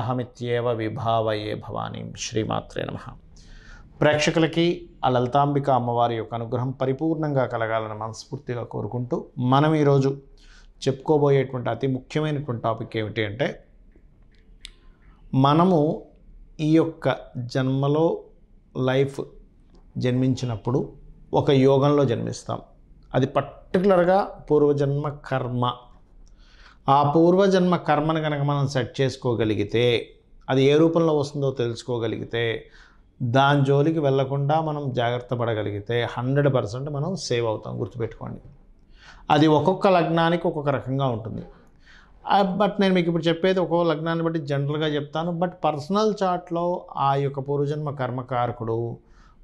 అహమిత్యేవ విభావయే భవానీ శ్రీమాత్రే నమ ప్రేక్షకులకి ఆ లలితాంబిక అమ్మవారి యొక్క అనుగ్రహం పరిపూర్ణంగా కలగాలని మనస్ఫూర్తిగా కోరుకుంటూ మనం ఈరోజు చెప్పుకోబోయేటువంటి అతి ముఖ్యమైనటువంటి టాపిక్ ఏమిటి అంటే మనము ఈ యొక్క జన్మలో లైఫ్ జన్మించినప్పుడు ఒక యోగంలో జన్మిస్తాం అది పర్టికులర్గా పూర్వజన్మ కర్మ ఆ పూర్వజన్మ కర్మను కనుక మనం సెట్ చేసుకోగలిగితే అది ఏ రూపంలో వస్తుందో తెలుసుకోగలిగితే దాని జోలికి వెళ్లకుండా మనం జాగ్రత్త పడగలిగితే హండ్రెడ్ పర్సెంట్ మనం సేవ్ అవుతాం గుర్తుపెట్టుకోండి అది ఒక్కొక్క లగ్నానికి ఒక్కొక్క రకంగా ఉంటుంది బట్ నేను మీకు ఇప్పుడు చెప్పేది ఒక్కొక్క లగ్నాన్ని బట్టి జనరల్గా చెప్తాను బట్ పర్సనల్ చార్ట్లో ఆ యొక్క పూర్వజన్మ కర్మకారకుడు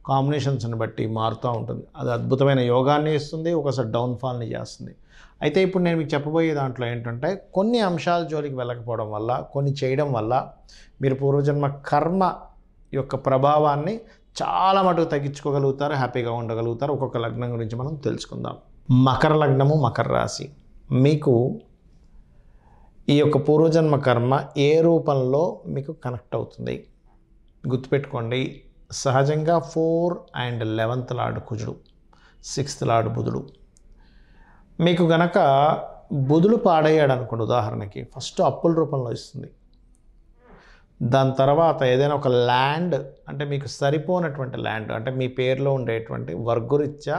కాంబినేషన్స్ని బట్టి మారుతూ ఉంటుంది అది అద్భుతమైన యోగాన్ని ఇస్తుంది ఒకసారి డౌన్ఫాల్ని చేస్తుంది అయితే ఇప్పుడు నేను మీకు చెప్పబోయే దాంట్లో ఏంటంటే కొన్ని అంశాల జోలికి వెళ్ళకపోవడం వల్ల కొన్ని చేయడం వల్ల మీరు పూర్వజన్మ కర్మ యొక్క ప్రభావాన్ని చాలా మటుకు తగ్గించుకోగలుగుతారు హ్యాపీగా ఉండగలుగుతారు ఒక్కొక్క లగ్నం గురించి మనం తెలుసుకుందాం మకర లగ్నము మకర రాశి మీకు ఈ యొక్క పూర్వజన్మ కర్మ ఏ రూపంలో మీకు కనెక్ట్ అవుతుంది గుర్తుపెట్టుకోండి సహజంగా ఫోర్ అండ్ లెవెన్త్ లార్డ్ కుజుడు సిక్స్త్ లార్డ్ బుధుడు మీకు గనక బుదులు పాడయ్యాడు అనుకోండి ఉదాహరణకి ఫస్ట్ అప్పుల రూపంలో ఇస్తుంది దాని తర్వాత ఏదైనా ఒక ల్యాండ్ అంటే మీకు సరిపోనటువంటి ల్యాండ్ అంటే మీ పేరులో ఉండేటువంటి వర్గురిత్యా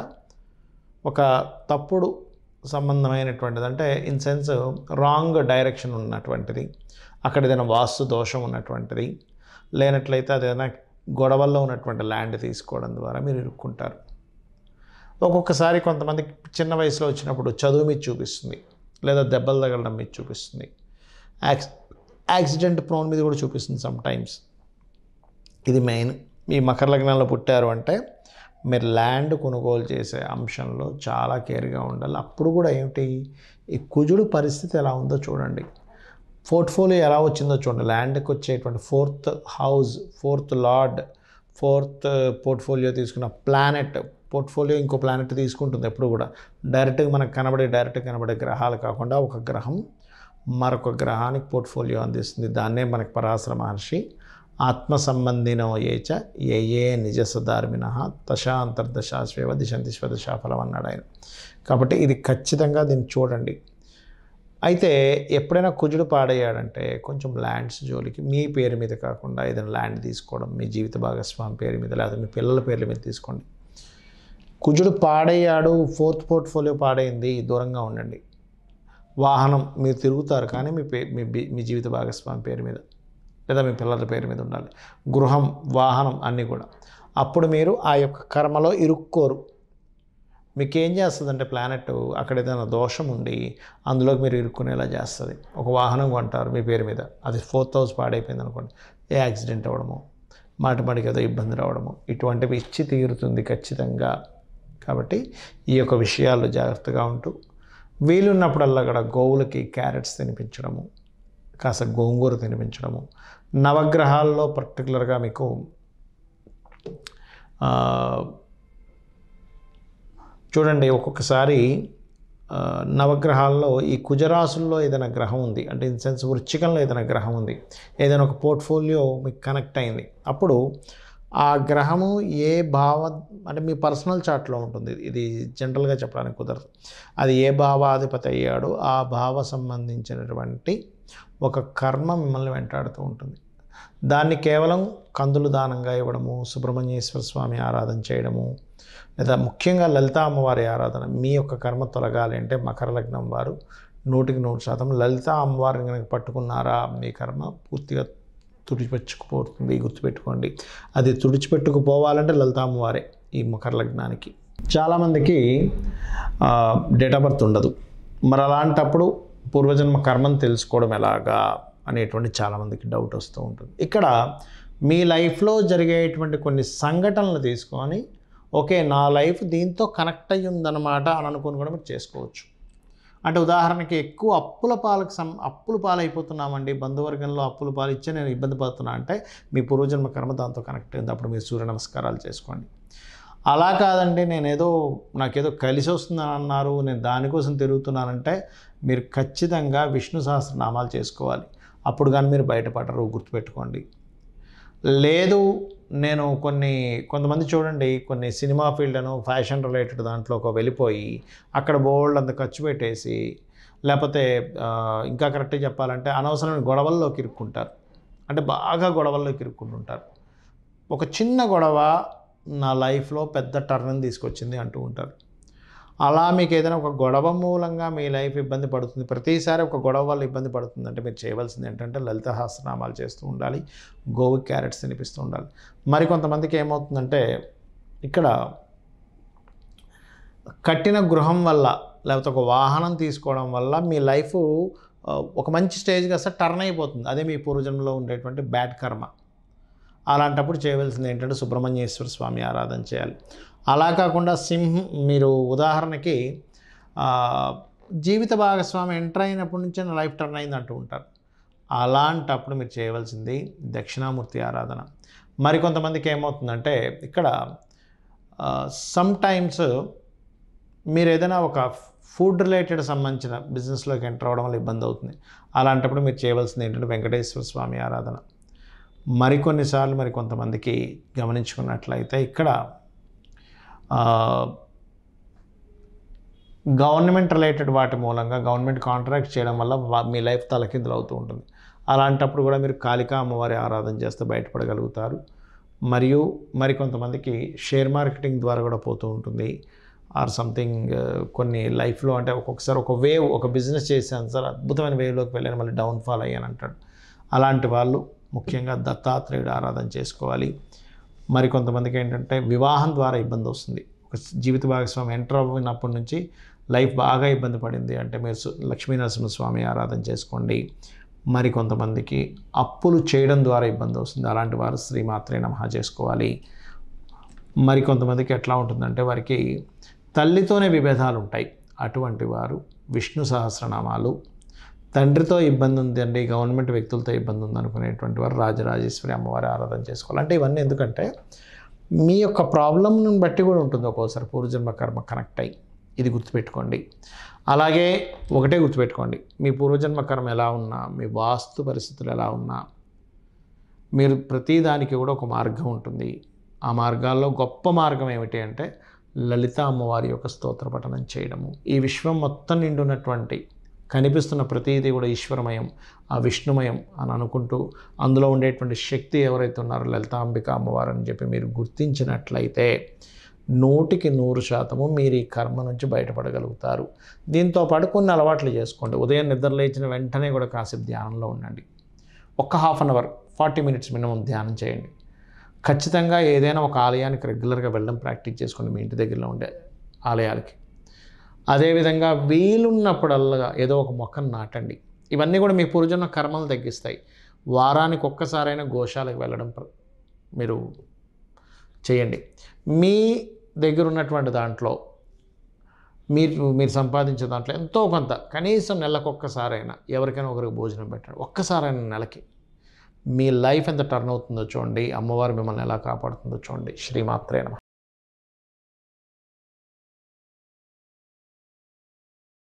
ఒక తప్పుడు సంబంధమైనటువంటిది అంటే ఇన్ సెన్స్ రాంగ్ డైరెక్షన్ ఉన్నటువంటిది అక్కడ ఏదైనా వాస్తు దోషం ఉన్నటువంటిది లేనట్లయితే అదేదైనా గొడవల్లో ఉన్నటువంటి ల్యాండ్ తీసుకోవడం ద్వారా మీరు ఇరుక్కుంటారు ఒక్కొక్కసారి కొంతమందికి చిన్న వయసులో వచ్చినప్పుడు చదువు మీద చూపిస్తుంది లేదా దెబ్బలు తగలడం మీద చూపిస్తుంది యాక్సి యాక్సిడెంట్ ప్రోన్ మీద కూడా చూపిస్తుంది సమ్ టైమ్స్ ఇది మెయిన్ మీ మకర లగ్నంలో పుట్టారు అంటే మీరు ల్యాండ్ కొనుగోలు చేసే అంశంలో చాలా కేర్గా ఉండాలి అప్పుడు కూడా ఏమిటి ఈ కుజుడు పరిస్థితి ఎలా ఉందో చూడండి పోర్ట్ఫోలియో ఎలా వచ్చిందో చూడండి ల్యాండ్కి వచ్చేటువంటి fourth house fourth lord fourth portfolio తీసుకున్న ప్లానెట్ పోర్ట్ఫోలియో ఇంకో ప్లానెట్ తీసుకుంటుంది ఎప్పుడు కూడా డైరెక్ట్గా మనకు కనబడే డైరెక్ట్ కనబడే గ్రహాలు కాకుండా ఒక గ్రహం మరొక గ్రహానికి పోర్ట్ఫోలియో అందిస్తుంది దాన్నే మనకు పరాశర మహర్షి ఆత్మ సంబంధిన ఏచ ఏ ఏ నిజ సధార్మిన దశా అంతర్దశాశ్వేవ దిశంతి స్వదశాఫలం అన్నాడు ఆయన కాబట్టి ఇది ఖచ్చితంగా దీన్ని చూడండి అయితే ఎప్పుడైనా కుజుడు పాడయ్యాడంటే కొంచెం ల్యాండ్స్ జోలికి మీ పేరు మీద కాకుండా ఏదైనా ల్యాండ్ తీసుకోవడం మీ జీవిత భాగస్వామి పేరు మీద లేదా మీ పిల్లల పేర్ల మీద తీసుకోండి కుజుడు పాడయ్యాడు ఫోర్త్ పోర్ట్ఫోలియో పాడైంది దూరంగా ఉండండి వాహనం మీరు తిరుగుతారు కానీ మీ పే మీ మీ జీవిత భాగస్వామి పేరు మీద లేదా మీ పిల్లల పేరు మీద ఉండాలి గృహం వాహనం అన్నీ కూడా అప్పుడు మీరు ఆ యొక్క కర్మలో ఇరుక్కోరు మీకేం చేస్తుందంటే ప్లానెట్ అక్కడ ఏదైనా దోషం ఉండి అందులోకి మీరు ఇరుక్కునేలా చేస్తుంది ఒక వాహనం కొంటారు మీ పేరు మీద అది ఫోర్త్ హౌస్ పాడైపోయింది అనుకోండి ఏ యాక్సిడెంట్ అవ్వడము మాటిమాటికి ఏదో ఇబ్బంది రావడము ఇటువంటివి ఇచ్చి తీరుతుంది ఖచ్చితంగా కాబట్టి ఈ యొక్క విషయాల్లో జాగ్రత్తగా ఉంటూ వీలున్నప్పుడల్లా కూడా గోవులకి క్యారెట్స్ తినిపించడము కాస్త గోంగూర తినిపించడము నవగ్రహాల్లో పర్టికులర్గా మీకు చూడండి ఒక్కొక్కసారి నవగ్రహాల్లో ఈ కుజరాసుల్లో ఏదైనా గ్రహం ఉంది అంటే ఇన్ సెన్స్ వృచ్చికంలో ఏదైనా గ్రహం ఉంది ఏదైనా ఒక పోర్ట్ఫోలియో మీకు కనెక్ట్ అయింది అప్పుడు ఆ గ్రహము ఏ భావ అంటే మీ పర్సనల్ చార్ట్లో ఉంటుంది ఇది జనరల్గా చెప్పడానికి కుదరదు అది ఏ భావాధిపతి అయ్యాడో ఆ భావ సంబంధించినటువంటి ఒక కర్మ మిమ్మల్ని వెంటాడుతూ ఉంటుంది దాన్ని కేవలం కందులు దానంగా ఇవ్వడము సుబ్రహ్మణ్యేశ్వర స్వామి ఆరాధన చేయడము లేదా ముఖ్యంగా లలిత అమ్మవారి ఆరాధన మీ యొక్క కర్మ తొలగాలి అంటే మకర లగ్నం వారు నూటికి నూరు శాతం లలిత అమ్మవారిని కనుక పట్టుకున్నారా మీ కర్మ పూర్తిగా తుడిచిపెట్టుకుపోతుంది గుర్తుపెట్టుకోండి అది తుడిచిపెట్టుకుపోవాలంటే వారే ఈ మకర లగ్నానికి చాలామందికి డేట్ ఆఫ్ బర్త్ ఉండదు మరి అలాంటప్పుడు పూర్వజన్మ కర్మను తెలుసుకోవడం ఎలాగా అనేటువంటి చాలామందికి డౌట్ వస్తూ ఉంటుంది ఇక్కడ మీ లైఫ్లో జరిగేటువంటి కొన్ని సంఘటనలు తీసుకొని ఓకే నా లైఫ్ దీంతో కనెక్ట్ అయ్యిందనమాట అని అనుకుని కూడా మీరు చేసుకోవచ్చు అంటే ఉదాహరణకి ఎక్కువ అప్పుల పాలకు సం అప్పులు పాలైపోతున్నామండి బంధువర్గంలో అప్పులు పాలు ఇచ్చే నేను ఇబ్బంది పడుతున్నా అంటే మీ పూర్వజన్మ కర్మ దాంతో కనెక్ట్ అయింది అప్పుడు మీరు సూర్య నమస్కారాలు చేసుకోండి అలా కాదండి నేనేదో నాకేదో కలిసి వస్తుందని అన్నారు నేను దానికోసం తిరుగుతున్నానంటే మీరు ఖచ్చితంగా విష్ణు సహస్రనామాలు చేసుకోవాలి అప్పుడు కానీ మీరు బయటపడరు గుర్తుపెట్టుకోండి లేదు నేను కొన్ని కొంతమంది చూడండి కొన్ని సినిమా ఫీల్డ్ను ఫ్యాషన్ రిలేటెడ్ దాంట్లో ఒక వెళ్ళిపోయి అక్కడ బోల్డ్ అంత ఖర్చు పెట్టేసి లేకపోతే ఇంకా కరెక్ట్గా చెప్పాలంటే అనవసరమైన గొడవల్లోకి ఇరుక్కుంటారు అంటే బాగా గొడవల్లోకి ఇరుక్కుంటుంటారు ఒక చిన్న గొడవ నా లైఫ్లో పెద్ద టర్న్ తీసుకొచ్చింది అంటూ ఉంటారు అలా మీకు ఏదైనా ఒక గొడవ మూలంగా మీ లైఫ్ ఇబ్బంది పడుతుంది ప్రతిసారి ఒక గొడవ వల్ల ఇబ్బంది పడుతుందంటే మీరు చేయవలసింది ఏంటంటే లలిత హాస్నామాలు చేస్తూ ఉండాలి గోవు క్యారెట్స్ తినిపిస్తూ ఉండాలి మరి కొంతమందికి ఏమవుతుందంటే ఇక్కడ కట్టిన గృహం వల్ల లేకపోతే ఒక వాహనం తీసుకోవడం వల్ల మీ లైఫ్ ఒక మంచి స్టేజ్కి అసలు టర్న్ అయిపోతుంది అదే మీ పూర్వజన్మలో ఉండేటువంటి బ్యాడ్ కర్మ అలాంటప్పుడు చేయవలసింది ఏంటంటే సుబ్రహ్మణ్యేశ్వర స్వామి ఆరాధన చేయాలి అలా కాకుండా సింహం మీరు ఉదాహరణకి జీవిత భాగస్వామి ఎంటర్ అయినప్పటి నుంచి లైఫ్ టర్న్ అయింది అంటూ ఉంటారు అలాంటప్పుడు మీరు చేయవలసింది దక్షిణామూర్తి ఆరాధన మరికొంతమందికి ఏమవుతుందంటే ఇక్కడ సమ్ టైమ్స్ మీరు ఏదైనా ఒక ఫుడ్ రిలేటెడ్ సంబంధించిన బిజినెస్లోకి ఎంటర్ అవ్వడం వల్ల ఇబ్బంది అవుతుంది అలాంటప్పుడు మీరు చేయవలసింది ఏంటంటే వెంకటేశ్వర స్వామి ఆరాధన మరికొన్నిసార్లు మరి కొంతమందికి గమనించుకున్నట్లయితే ఇక్కడ గవర్నమెంట్ రిలేటెడ్ వాటి మూలంగా గవర్నమెంట్ కాంట్రాక్ట్ చేయడం వల్ల మీ లైఫ్ తలకిందులు అవుతూ ఉంటుంది అలాంటప్పుడు కూడా మీరు కాళికా అమ్మవారి ఆరాధన చేస్తే బయటపడగలుగుతారు మరియు మరి కొంతమందికి షేర్ మార్కెటింగ్ ద్వారా కూడా పోతూ ఉంటుంది ఆర్ సంథింగ్ కొన్ని లైఫ్లో అంటే ఒక్కొక్కసారి ఒక వేవ్ ఒక బిజినెస్ చేశాను సార్ అద్భుతమైన వేవ్లోకి వెళ్ళాను మళ్ళీ డౌన్ఫాల్ అయ్యాను అంటాడు అలాంటి వాళ్ళు ముఖ్యంగా దత్తాత్రేయుడు ఆరాధన చేసుకోవాలి మరి కొంతమందికి ఏంటంటే వివాహం ద్వారా ఇబ్బంది వస్తుంది ఒక జీవిత భాగస్వామి ఎంటర్ అయినప్పటి నుంచి లైఫ్ బాగా ఇబ్బంది పడింది అంటే మీరు లక్ష్మీనరసింహస్వామి ఆరాధన చేసుకోండి మరి కొంతమందికి అప్పులు చేయడం ద్వారా ఇబ్బంది వస్తుంది అలాంటి వారు శ్రీమాత్రే నమహ చేసుకోవాలి మరి కొంతమందికి ఎట్లా ఉంటుందంటే వారికి తల్లితోనే విభేదాలు ఉంటాయి అటువంటి వారు విష్ణు సహస్రనామాలు తండ్రితో ఇబ్బంది ఉందండి గవర్నమెంట్ వ్యక్తులతో ఇబ్బంది ఉంది అనుకునేటువంటి వారు రాజరాజేశ్వరి అమ్మవారి ఆరాధన చేసుకోవాలి అంటే ఇవన్నీ ఎందుకంటే మీ యొక్క ప్రాబ్లంను బట్టి కూడా ఉంటుంది ఒక్కోసారి పూర్వజన్మ కర్మ కనెక్ట్ అయ్యి ఇది గుర్తుపెట్టుకోండి అలాగే ఒకటే గుర్తుపెట్టుకోండి మీ పూర్వజన్మ కర్మ ఎలా ఉన్నా మీ వాస్తు పరిస్థితులు ఎలా ఉన్నా మీరు ప్రతిదానికి కూడా ఒక మార్గం ఉంటుంది ఆ మార్గాల్లో గొప్ప మార్గం ఏమిటి అంటే లలిత అమ్మవారి యొక్క స్తోత్ర పఠనం చేయడము ఈ విశ్వం మొత్తం నిండున్నటువంటి కనిపిస్తున్న ప్రతిదీ కూడా ఈశ్వరమయం ఆ విష్ణుమయం అని అనుకుంటూ అందులో ఉండేటువంటి శక్తి ఎవరైతే ఉన్నారో లలితాంబిక అమ్మవారు అని చెప్పి మీరు గుర్తించినట్లయితే నూటికి నూరు శాతము మీరు ఈ కర్మ నుంచి బయటపడగలుగుతారు దీంతో పాటు కొన్ని అలవాట్లు చేసుకోండి ఉదయం నిద్ర లేచిన వెంటనే కూడా కాసేపు ధ్యానంలో ఉండండి ఒక్క half an hour forty minutes minimum ధ్యానం చేయండి ఖచ్చితంగా ఏదైనా ఒక ఆలయానికి రెగ్యులర్గా వెళ్ళడం ప్రాక్టీస్ చేసుకోండి మీ ఇంటి దగ్గరలో ఉండే ఆలయాలకి అదేవిధంగా వీలున్నప్పుడల్లా ఏదో ఒక మొక్కను నాటండి ఇవన్నీ కూడా మీ పూర్వజన్మ కర్మలు తగ్గిస్తాయి వారానికి ఒక్కసారైనా గోశాలకు వెళ్ళడం మీరు చేయండి మీ దగ్గర ఉన్నటువంటి దాంట్లో మీరు మీరు సంపాదించే దాంట్లో ఎంతో కొంత కనీసం నెలకొక్కసారైనా ఎవరికైనా ఒకరికి భోజనం పెట్టండి ఒక్కసారైనా నెలకి మీ లైఫ్ ఎంత టర్న్ అవుతుందో చూడండి అమ్మవారు మిమ్మల్ని ఎలా కాపాడుతుందో చూడండి శ్రీమాత్రేనమ